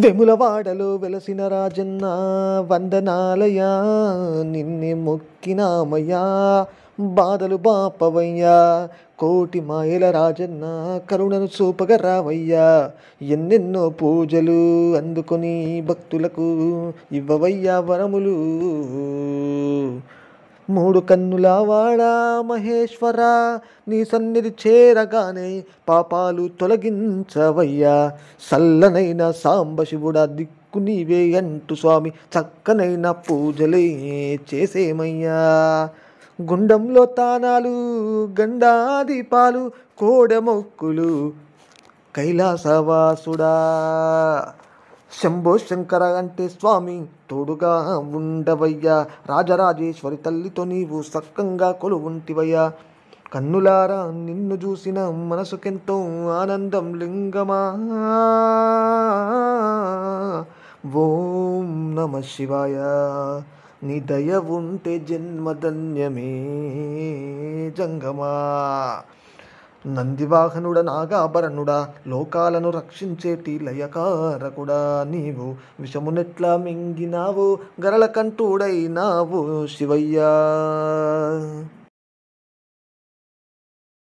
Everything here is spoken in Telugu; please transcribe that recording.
వెములవాడలో వెలసిన రాజన్న వందనాలయా నిన్నే మొక్కినామయ్యా బాధలు బాపవయ్యా కోటి మాయల రాజన్న కరుణను చూపగ రావయ్యా ఎన్నెన్నో పూజలు అందుకొని భక్తులకు ఇవ్వవయ్యా వరములు మూడు కన్నుల వాడా మహేశ్వరా నీ సన్నిధి చేరగానే పాపాలు తొలగించవయ్యా సల్లనైన సాంబశివుడా దిక్కు నీవే అంటు స్వామి చక్కనైన పూజలే చేసేమయ్యా గుండంలో తానాలు గండాదీపాలు మొక్కులు కైలాసవాసుడా శంభో శంకర అంటే స్వామి తోడుగా ఉండవయ్యా రాజరాజేశ్వరి తల్లితో నీవు సక్కంగా కొలువుంటివయ్యా కన్నులారా నిన్ను చూసిన మనసుకెంతో ఆనందం లింగమా ఓం నమ శివాయ నీ దయ ఉంటే జన్మధన్యమే జంగమా నందివాహనుడ నాగాభరణుడా లోకాలను రక్షించేటి లయకారకుడా నీవు విషమునెట్లా మింగినావు గరళకంటూడైనావు శివయ్యా